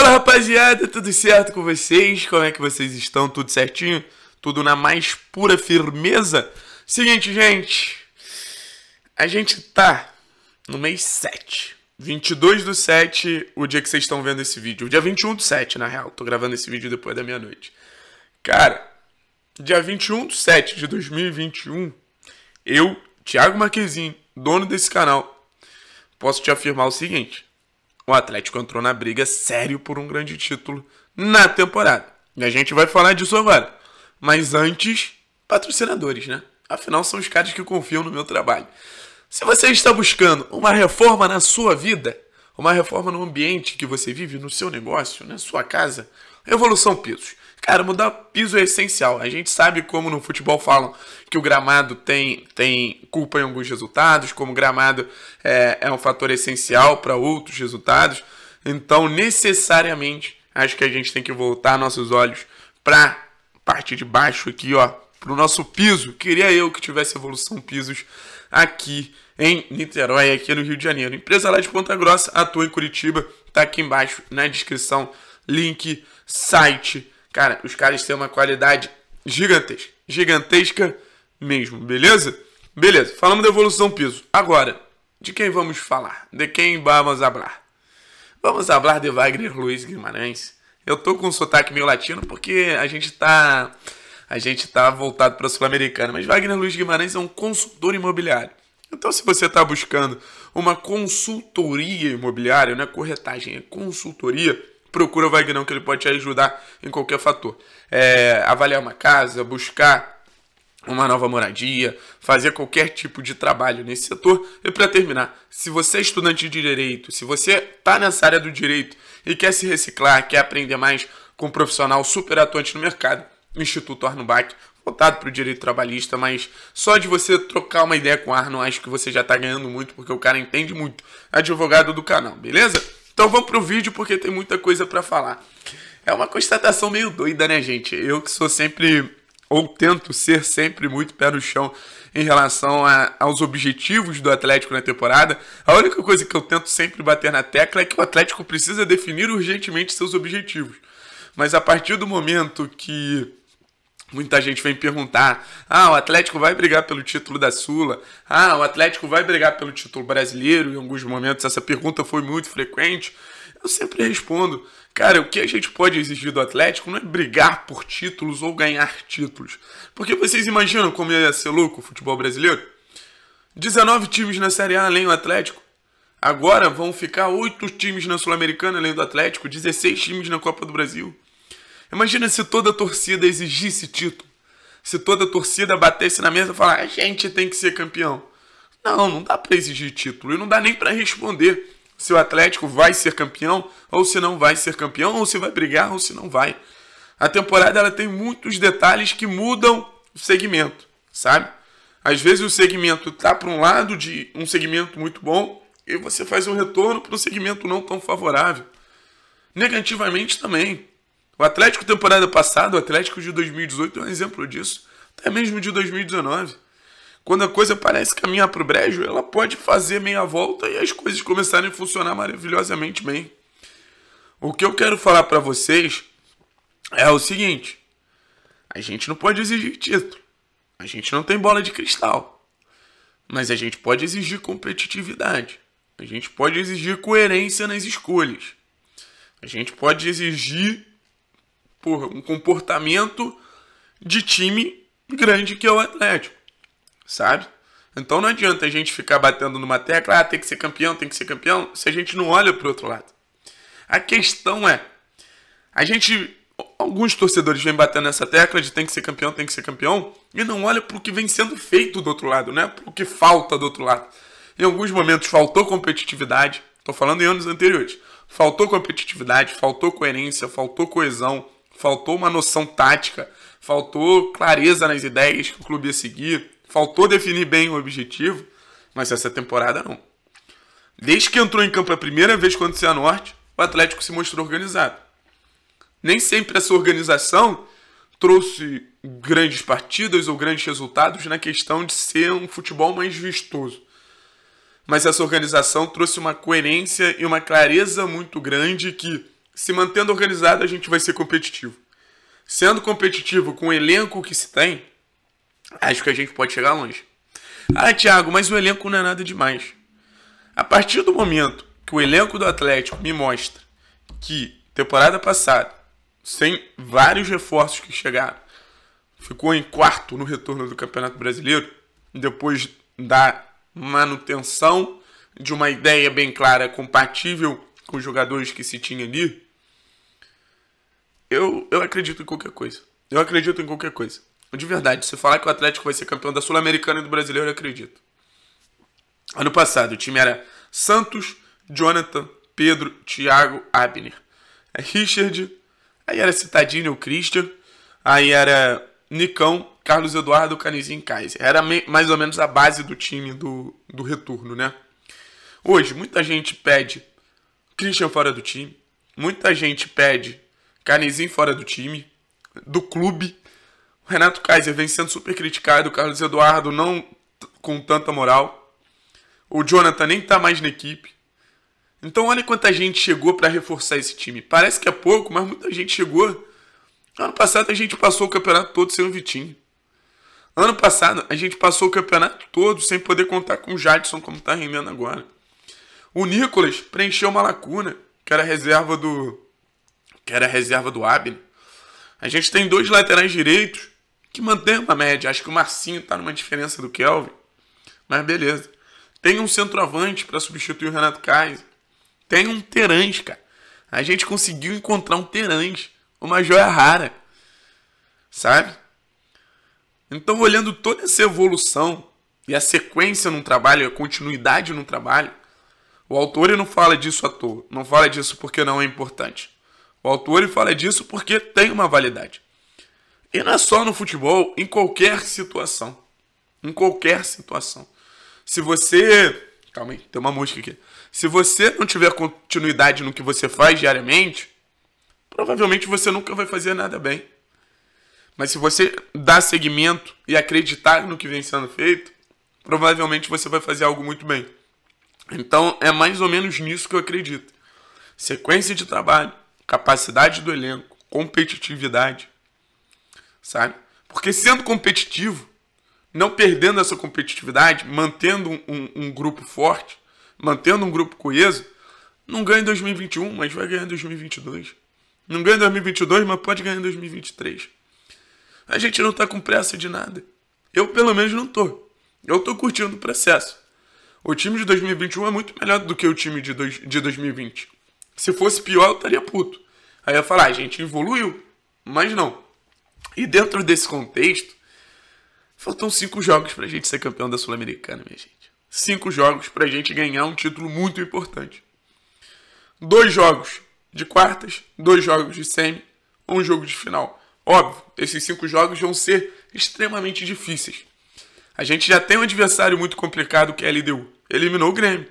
Fala rapaziada, tudo certo com vocês? Como é que vocês estão? Tudo certinho? Tudo na mais pura firmeza? Seguinte, gente. A gente tá no mês 7. 22 do 7, o dia que vocês estão vendo esse vídeo. O dia 21 do 7, na real. Tô gravando esse vídeo depois da meia-noite. Cara, dia 21 do 7 de 2021, eu, Thiago Marquezinho, dono desse canal, posso te afirmar o seguinte o Atlético entrou na briga sério por um grande título na temporada. E a gente vai falar disso agora. Mas antes, patrocinadores, né? Afinal, são os caras que confiam no meu trabalho. Se você está buscando uma reforma na sua vida, uma reforma no ambiente que você vive, no seu negócio, na sua casa, revolução, Pisos. Cara, mudar piso é essencial. A gente sabe como no futebol falam que o gramado tem, tem culpa em alguns resultados, como o gramado é, é um fator essencial para outros resultados. Então, necessariamente, acho que a gente tem que voltar nossos olhos para parte de baixo aqui, ó, para o nosso piso. Queria eu que tivesse evolução pisos aqui em Niterói, aqui no Rio de Janeiro. Empresa lá de Ponta Grossa, atua em Curitiba, tá aqui embaixo na descrição, link, site Cara, os caras têm uma qualidade gigantesca. Gigantesca mesmo, beleza? Beleza, falamos da evolução piso. Agora, de quem vamos falar? De quem vamos falar? Vamos falar de Wagner Luiz Guimarães. Eu tô com um sotaque meio latino porque a gente tá a gente tá voltado para sul-americano, mas Wagner Luiz Guimarães é um consultor imobiliário. Então, se você está buscando uma consultoria imobiliária, não é corretagem, é consultoria, procura o Vagnão, que ele pode te ajudar em qualquer fator. É, avaliar uma casa, buscar uma nova moradia, fazer qualquer tipo de trabalho nesse setor. E para terminar, se você é estudante de direito, se você está nessa área do direito e quer se reciclar, quer aprender mais com um profissional super atuante no mercado, o Instituto Arnubach voltado para o direito trabalhista, mas só de você trocar uma ideia com o Arno, acho que você já está ganhando muito, porque o cara entende muito. Advogado do canal, beleza? Então vamos pro vídeo porque tem muita coisa para falar. É uma constatação meio doida, né, gente? Eu que sou sempre ou tento ser sempre muito pé no chão em relação a, aos objetivos do Atlético na temporada. A única coisa que eu tento sempre bater na tecla é que o Atlético precisa definir urgentemente seus objetivos. Mas a partir do momento que Muita gente vem perguntar: ah, o Atlético vai brigar pelo título da Sula? Ah, o Atlético vai brigar pelo título brasileiro? Em alguns momentos essa pergunta foi muito frequente. Eu sempre respondo: cara, o que a gente pode exigir do Atlético não é brigar por títulos ou ganhar títulos. Porque vocês imaginam como ia ser louco o futebol brasileiro? 19 times na Série A além do Atlético. Agora vão ficar 8 times na Sul-Americana além do Atlético, 16 times na Copa do Brasil. Imagina se toda a torcida exigisse título. Se toda a torcida batesse na mesa e falar, a gente tem que ser campeão. Não, não dá para exigir título e não dá nem para responder se o Atlético vai ser campeão ou se não vai ser campeão, ou se vai brigar ou se não vai. A temporada ela tem muitos detalhes que mudam o segmento, sabe? Às vezes o segmento tá para um lado de um segmento muito bom e você faz um retorno para um segmento não tão favorável. Negativamente também. O Atlético temporada passada, o Atlético de 2018 é um exemplo disso. Até mesmo de 2019. Quando a coisa parece caminhar para o brejo, ela pode fazer meia volta e as coisas começarem a funcionar maravilhosamente bem. O que eu quero falar para vocês é o seguinte: a gente não pode exigir título. A gente não tem bola de cristal. Mas a gente pode exigir competitividade. A gente pode exigir coerência nas escolhas. A gente pode exigir um comportamento de time grande que é o Atlético, sabe? Então não adianta a gente ficar batendo numa tecla, ah, tem que ser campeão, tem que ser campeão, se a gente não olha para o outro lado. A questão é, a gente, alguns torcedores vêm batendo nessa tecla de tem que ser campeão, tem que ser campeão, e não olha para o que vem sendo feito do outro lado, né? Para o que falta do outro lado. Em alguns momentos faltou competitividade, estou falando em anos anteriores, faltou competitividade, faltou coerência, faltou coesão, faltou uma noção tática, faltou clareza nas ideias que o clube ia seguir, faltou definir bem o objetivo, mas essa temporada não. Desde que entrou em campo a primeira vez contra o Norte, o Atlético se mostrou organizado. Nem sempre essa organização trouxe grandes partidas ou grandes resultados na questão de ser um futebol mais vistoso. Mas essa organização trouxe uma coerência e uma clareza muito grande que se mantendo organizado, a gente vai ser competitivo. Sendo competitivo com o elenco que se tem, acho que a gente pode chegar longe. Ah, Thiago, mas o elenco não é nada demais. A partir do momento que o elenco do Atlético me mostra que temporada passada, sem vários reforços que chegaram, ficou em quarto no retorno do Campeonato Brasileiro, depois da manutenção de uma ideia bem clara, compatível com os jogadores que se tinha ali, eu, eu acredito em qualquer coisa. Eu acredito em qualquer coisa. De verdade, se falar que o Atlético vai ser campeão da Sul-Americana e do Brasileiro, eu acredito. Ano passado, o time era Santos, Jonathan, Pedro, Thiago, Abner. É Richard, aí era Citadinho, o Christian, aí era Nicão, Carlos Eduardo, Canizinho e Kaiser. Era mais ou menos a base do time do, do retorno, né? Hoje, muita gente pede Christian fora do time, muita gente pede Carnezinho fora do time, do clube. O Renato Kaiser vem sendo super criticado, o Carlos Eduardo não com tanta moral. O Jonathan nem tá mais na equipe. Então olha quanta gente chegou para reforçar esse time. Parece que é pouco, mas muita gente chegou. Ano passado a gente passou o campeonato todo sem o Vitinho. Ano passado a gente passou o campeonato todo sem poder contar com o Jadson como tá rendendo agora. O Nicolas preencheu uma lacuna, que era reserva do que era a reserva do Abner, a gente tem dois laterais direitos que mantém uma média. Acho que o Marcinho está numa diferença do Kelvin, mas beleza. Tem um centroavante para substituir o Renato Kaiser. Tem um Terange, cara. A gente conseguiu encontrar um Terange. uma joia rara, sabe? Então, olhando toda essa evolução e a sequência no trabalho, a continuidade no trabalho, o autor não fala disso à toa, não fala disso porque não é importante. O autor ele fala disso porque tem uma validade. E não é só no futebol, em qualquer situação. Em qualquer situação. Se você. Calma aí, tem uma música aqui. Se você não tiver continuidade no que você faz diariamente, provavelmente você nunca vai fazer nada bem. Mas se você dar seguimento e acreditar no que vem sendo feito, provavelmente você vai fazer algo muito bem. Então é mais ou menos nisso que eu acredito. Sequência de trabalho, capacidade do elenco, competitividade, sabe? Porque sendo competitivo, não perdendo essa competitividade, mantendo um, um, um grupo forte, mantendo um grupo coeso, não ganha em 2021, mas vai ganhar em 2022. Não ganha em 2022, mas pode ganhar em 2023. A gente não está com pressa de nada. Eu, pelo menos, não tô. Eu tô curtindo o processo. O time de 2021 é muito melhor do que o time de, dois, de 2020. Se fosse pior, eu estaria puto. Aí eu ia falar, ah, a gente evoluiu. Mas não. E dentro desse contexto, faltam cinco jogos pra gente ser campeão da Sul-Americana, minha gente. Cinco jogos pra gente ganhar um título muito importante. Dois jogos de quartas, dois jogos de semi, um jogo de final. Óbvio, esses cinco jogos vão ser extremamente difíceis. A gente já tem um adversário muito complicado que é a LDU. Eliminou o Grêmio.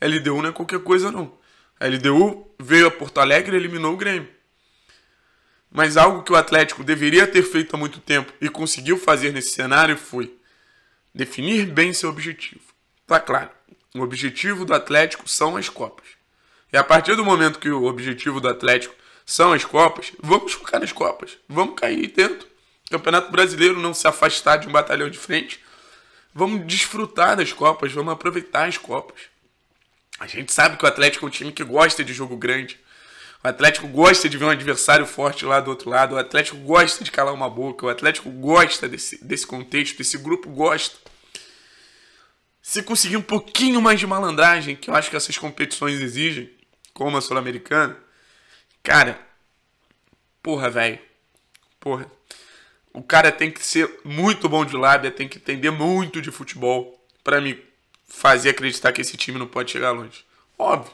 A LDU não é qualquer coisa, não. A LDU veio a Porto Alegre e eliminou o Grêmio. Mas algo que o Atlético deveria ter feito há muito tempo e conseguiu fazer nesse cenário foi definir bem seu objetivo. Tá claro, o objetivo do Atlético são as Copas. E a partir do momento que o objetivo do Atlético são as Copas, vamos focar nas Copas. Vamos cair dentro. Campeonato Brasileiro não se afastar de um batalhão de frente. Vamos desfrutar das Copas, vamos aproveitar as Copas. A gente sabe que o Atlético é um time que gosta de jogo grande. O Atlético gosta de ver um adversário forte lá do outro lado. O Atlético gosta de calar uma boca. O Atlético gosta desse, desse contexto. Esse grupo gosta. Se conseguir um pouquinho mais de malandragem, que eu acho que essas competições exigem, como a Sul-Americana, cara, porra, velho. Porra. O cara tem que ser muito bom de lábia, tem que entender muito de futebol. Para mim, fazer acreditar que esse time não pode chegar longe. Óbvio.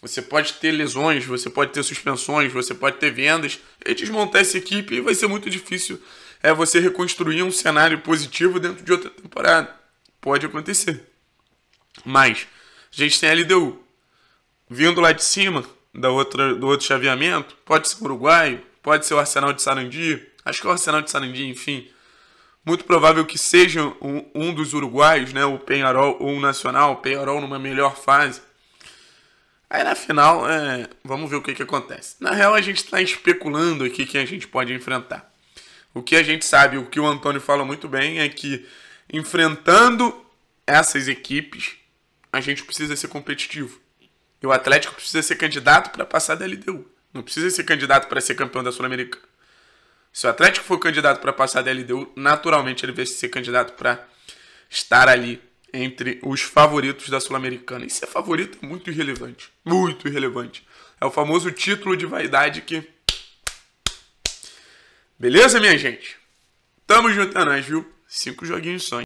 Você pode ter lesões, você pode ter suspensões, você pode ter vendas. E é desmontar essa equipe vai ser muito difícil é você reconstruir um cenário positivo dentro de outra temporada. Pode acontecer. Mas a gente tem a LDU. Vindo lá de cima da outra, do outro chaveamento, pode ser o Uruguai, pode ser o Arsenal de Sarandia. Acho que o Arsenal de Sarandia, enfim, muito provável que seja um, um dos uruguaios, né, o Penharol ou o Nacional, o Penharol numa melhor fase. Aí na final, é, vamos ver o que, que acontece. Na real, a gente está especulando aqui quem a gente pode enfrentar. O que a gente sabe, o que o Antônio fala muito bem, é que enfrentando essas equipes, a gente precisa ser competitivo. E o Atlético precisa ser candidato para passar da LDU. Não precisa ser candidato para ser campeão da Sul-Americana. Se o Atlético for candidato para passar da LDU, naturalmente ele vai ser candidato para estar ali entre os favoritos da Sul-Americana. E ser é favorito é muito irrelevante. Muito irrelevante. É o famoso título de vaidade que. Beleza, minha gente? Tamo juntando, é viu? Cinco joguinhos sonhos.